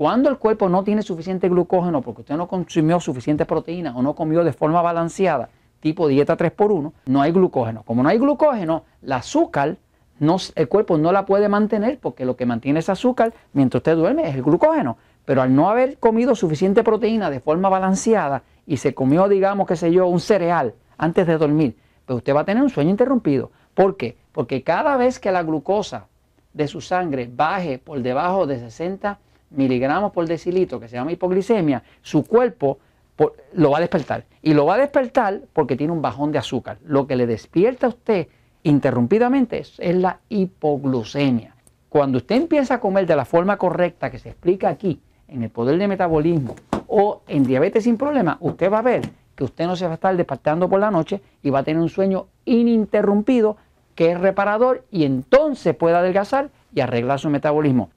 Cuando el cuerpo no tiene suficiente glucógeno porque usted no consumió suficiente proteína o no comió de forma balanceada, tipo dieta 3x1, no hay glucógeno. Como no hay glucógeno, el azúcar no, el cuerpo no la puede mantener porque lo que mantiene ese azúcar mientras usted duerme es el glucógeno. Pero al no haber comido suficiente proteína de forma balanceada y se comió, digamos, qué sé yo, un cereal antes de dormir, pues usted va a tener un sueño interrumpido. ¿Por qué? Porque cada vez que la glucosa de su sangre baje por debajo de 60 miligramos por decilitro, que se llama hipoglicemia, su cuerpo lo va a despertar. Y lo va a despertar porque tiene un bajón de azúcar. Lo que le despierta a usted interrumpidamente es, es la hipoglucemia. Cuando usted empieza a comer de la forma correcta que se explica aquí, en el poder de metabolismo o en diabetes sin problema, usted va a ver que usted no se va a estar despertando por la noche y va a tener un sueño ininterrumpido que es reparador y entonces puede adelgazar y arreglar su metabolismo.